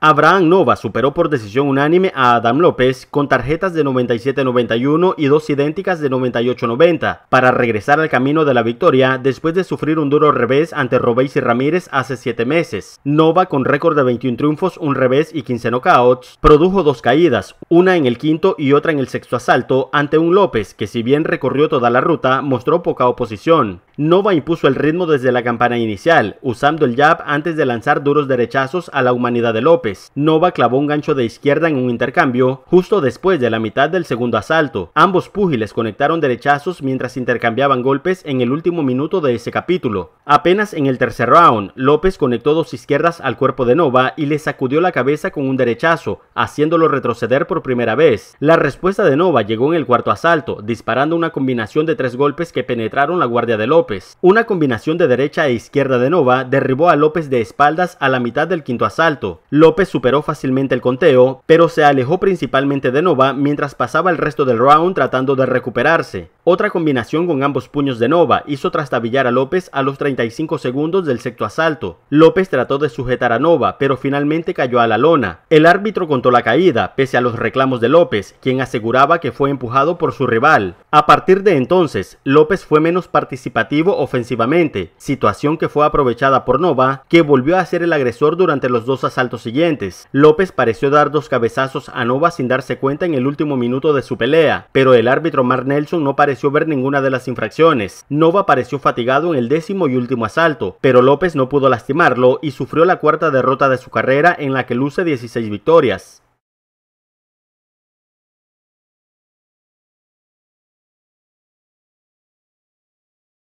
Abraham Nova superó por decisión unánime a Adam López con tarjetas de 97-91 y dos idénticas de 98-90 para regresar al camino de la victoria después de sufrir un duro revés ante Robéis y Ramírez hace 7 meses. Nova con récord de 21 triunfos, un revés y 15 knockouts, produjo dos caídas, una en el quinto y otra en el sexto asalto ante un López que si bien recorrió toda la ruta mostró poca oposición. Nova impuso el ritmo desde la campana inicial, usando el jab antes de lanzar duros derechazos a la humanidad de López. Nova clavó un gancho de izquierda en un intercambio justo después de la mitad del segundo asalto. Ambos púgiles conectaron derechazos mientras intercambiaban golpes en el último minuto de ese capítulo. Apenas en el tercer round, López conectó dos izquierdas al cuerpo de Nova y le sacudió la cabeza con un derechazo, haciéndolo retroceder por primera vez. La respuesta de Nova llegó en el cuarto asalto, disparando una combinación de tres golpes que penetraron la guardia de López una combinación de derecha e izquierda de Nova derribó a López de espaldas a la mitad del quinto asalto. López superó fácilmente el conteo, pero se alejó principalmente de Nova mientras pasaba el resto del round tratando de recuperarse. Otra combinación con ambos puños de Nova hizo trastabillar a López a los 35 segundos del sexto asalto. López trató de sujetar a Nova, pero finalmente cayó a la lona. El árbitro contó la caída, pese a los reclamos de López, quien aseguraba que fue empujado por su rival. A partir de entonces, López fue menos participativo ofensivamente, situación que fue aprovechada por Nova, que volvió a ser el agresor durante los dos asaltos siguientes. López pareció dar dos cabezazos a Nova sin darse cuenta en el último minuto de su pelea, pero el árbitro Mark Nelson no pareció ver ninguna de las infracciones. Nova pareció fatigado en el décimo y último asalto, pero López no pudo lastimarlo y sufrió la cuarta derrota de su carrera en la que luce 16 victorias.